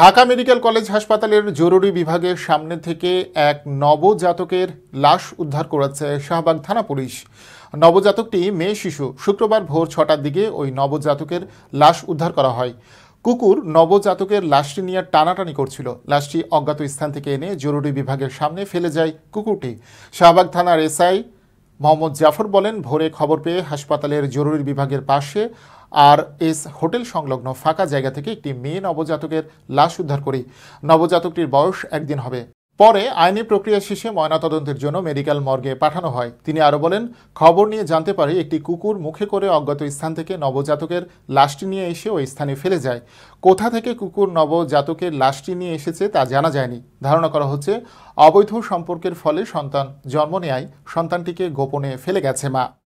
Dhaka medical college হাসপাতালের জরুরি বিভাগের সামনে থেকে এক নবজাতকের লাশ উদ্ধার করেছে শাহবাগ থানা পুলিশ নবজাতকটি মেয়ে শিশু শুক্রবার ভোর ছটার দিকে ওই নবজাতকের লাশ উদ্ধার করা হয় কুকুর নবজাতকের লাশটি নিয়ে টানাটানি করছিল লাশটি অজ্ঞাত স্থান থেকে এনে জরুরি বিভাগের সামনে ফেলে যায় কুকুরটি শাহবাগ থানার এসআই মোহাম্মদ জাফর বলেন ভোরে খবর পেয়ে হাসপাতালের জরুরি বিভাগের পাশে আর এস হোটেল সংলগ্ন ফাঁকা জায়গা থেকে একটি মেয়ে নবজাতকের লাশ উদ্ধার করি নবজাতকটির বয়স একদিন হবে পরে আইনি প্রক্রিয়া শেষে ময়নাতদন্তের জন্য মেডিকেল মর্গে পাঠানো হয় তিনি আরও বলেন খবর নিয়ে জানতে পারি একটি কুকুর মুখে করে অজ্ঞাত স্থান থেকে নবজাতকের লাশটি নিয়ে এসে ওই স্থানে ফেলে যায় কোথা থেকে কুকুর নবজাতকের লাশটি নিয়ে এসেছে তা জানা যায়নি ধারণা করা হচ্ছে অবৈধ সম্পর্কের ফলে সন্তান জন্ম নেয় সন্তানটিকে গোপনে ফেলে গেছে মা